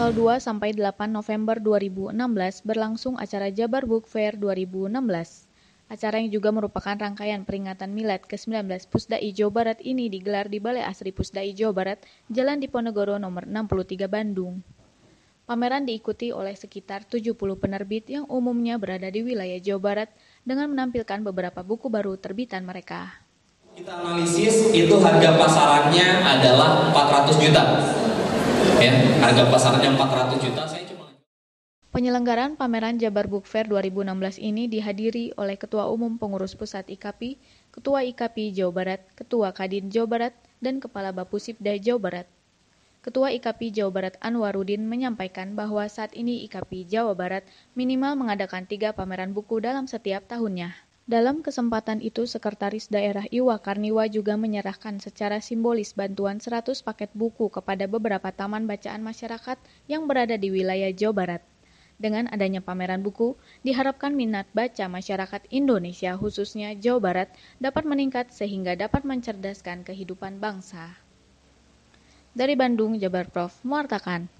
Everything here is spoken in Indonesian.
tanggal 2 sampai 8 November 2016 berlangsung acara Jabar Book Fair 2016. Acara yang juga merupakan rangkaian peringatan Milad ke-19 Pusdai Jawa Barat ini digelar di Balai Asri Pusdai Jawa Barat, Jalan Diponegoro nomor 63 Bandung. Pameran diikuti oleh sekitar 70 penerbit yang umumnya berada di wilayah Jawa Barat dengan menampilkan beberapa buku baru terbitan mereka. Kita analisis itu harga pasarannya adalah 400 juta ya harga pasarnya 400 juta saya cuma Penyelenggaraan pameran Jabar Book Fair 2016 ini dihadiri oleh Ketua Umum Pengurus Pusat IKAPI, Ketua IKAPI Jawa Barat, Ketua Kadin Jawa Barat, dan Kepala Bapusipda Jawa Barat. Ketua IKAPI Jawa Barat Anwarudin menyampaikan bahwa saat ini IKAPI Jawa Barat minimal mengadakan tiga pameran buku dalam setiap tahunnya. Dalam kesempatan itu, Sekretaris Daerah Iwa Karniwa juga menyerahkan secara simbolis bantuan 100 paket buku kepada beberapa taman bacaan masyarakat yang berada di wilayah Jawa Barat. Dengan adanya pameran buku, diharapkan minat baca masyarakat Indonesia khususnya Jawa Barat dapat meningkat sehingga dapat mencerdaskan kehidupan bangsa. Dari Bandung, Jabar Prof. Muartakan.